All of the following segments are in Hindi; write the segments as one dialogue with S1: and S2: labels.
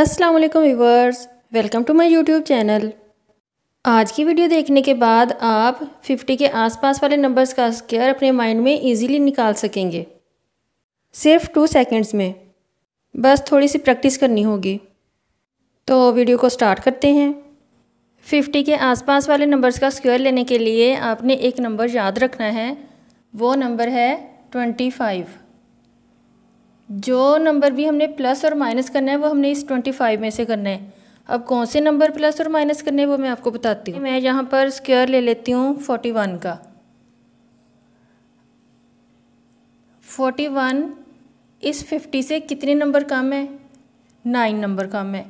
S1: अस्सलाम वालेकुम viewers welcome to my YouTube channel आज की वीडियो देखने के बाद आप 50 के आसपास वाले नंबर्स का स्क्वायर अपने माइंड में इजीली निकाल सकेंगे सिर्फ टू सेकंड्स में बस थोड़ी सी प्रैक्टिस करनी होगी तो वीडियो को स्टार्ट करते हैं 50 के आसपास वाले नंबर्स का स्क्वायर लेने के लिए आपने एक नंबर याद रखना है वो नंबर है ट्वेंटी फाइव जो नंबर भी हमने प्लस और माइनस करना है वो हमने इस ट्वेंटी फाइव में से करना है अब कौन से नंबर प्लस और माइनस करने हैं वो मैं आपको बताती हूँ मैं यहाँ पर स्क्वायर ले लेती हूँ फोर्टी वन का फोर्टी वन इस फिफ्टी से कितने नंबर कम है नाइन नंबर कम है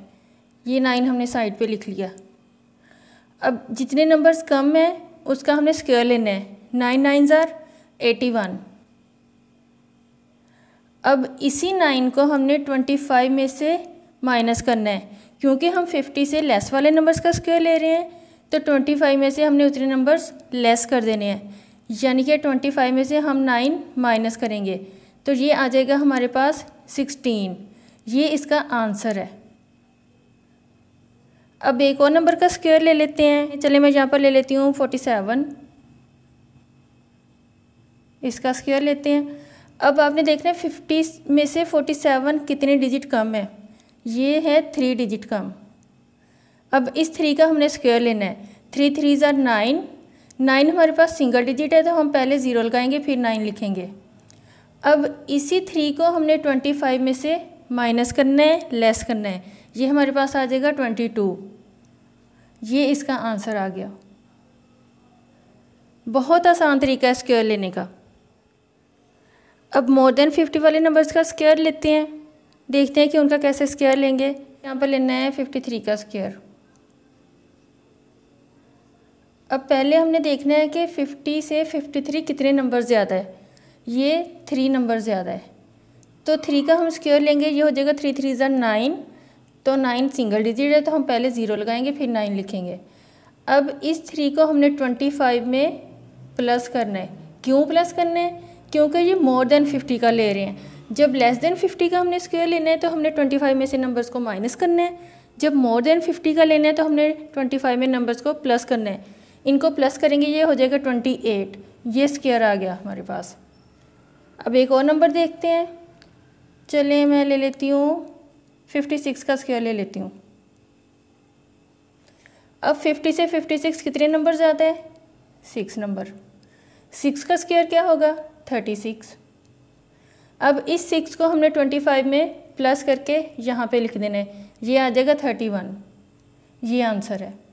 S1: ये नाइन हमने साइड पे लिख लिया अब जितने नंबर्स कम हैं उसका हमने स्क्वायर लेना है नाइन नाइन ज़ार एटी वन अब इसी नाइन को हमने ट्वेंटी फाइव में से माइनस करना है क्योंकि हम फिफ्टी से लेस वाले नंबर्स का स्क्वेयर ले रहे हैं तो ट्वेंटी फाइव में से हमने उतने नंबर्स लेस कर देने हैं यानी कि ट्वेंटी फाइव में से हम नाइन माइनस करेंगे तो ये आ जाएगा हमारे पास सिक्सटीन ये इसका आंसर है अब एक और नंबर का स्क्वायर ले लेते हैं चले मैं यहाँ पर ले लेती हूँ फोर्टी सेवन इसका स्क्वायर लेते हैं अब आपने देखना है फिफ्टी में से फोर्टी सेवन कितने डिजिट कम है ये है थ्री डिजिट कम अब इस थ्री का हमने स्क्वायर लेना है थ्री थ्री ज़ार नाइन नाइन हमारे पास सिंगल डिजिट है तो हम पहले ज़ीरो लगाएंगे फिर नाइन लिखेंगे अब इसी थ्री को हमने ट्वेंटी फाइव में से माइनस करना है लेस करना है ये हमारे पास आ जाएगा ट्वेंटी टू ये इसका आंसर आ गया बहुत आसान तरीका है स्क्वायर लेने का अब मोर देन फिफ्टी वाले नंबर्स का स्केयर लेते हैं देखते हैं कि उनका कैसे स्केयर लेंगे यहाँ पर लेना है फिफ्टी थ्री का स्केयर अब पहले हमने देखना है कि फिफ्टी से फिफ्टी थ्री कितने नंबर ज़्यादा है ये थ्री नंबर ज़्यादा है तो थ्री का हम स्केयर लेंगे ये हो जाएगा थ्री थ्री ज़ा नाइन तो नाइन सिंगल डिजिट है तो हम पहले ज़ीरो लगाएंगे फिर नाइन लिखेंगे अब इस थ्री को हमने ट्वेंटी फाइव में प्लस करना है क्यों प्लस करना है क्योंकि ये मोर देन फिफ्टी का ले रहे हैं जब लेस देन फिफ्टी का हमने स्क्वेयर लेना है तो हमने ट्वेंटी फाइव में से नंबर्स को माइनस करना है जब मोर देन फिफ्टी का लेना है तो हमने ट्वेंटी फाइव में नंबर्स को प्लस करना है इनको प्लस करेंगे ये हो जाएगा ट्वेंटी एट ये स्क्वेयर आ गया हमारे पास अब एक और नंबर देखते हैं चलिए मैं ले लेती हूँ फिफ्टी सिक्स का स्क्यर ले लेती हूँ अब फिफ्टी से फिफ्टी सिक्स कितने नंबर ज़्यादा है सिक्स नंबर सिक्स का स्क्वेयर क्या होगा थर्टी सिक्स अब इस सिक्स को हमने ट्वेंटी फाइव में प्लस करके यहाँ पे लिख देना है ये आ जाएगा थर्टी वन ये आंसर है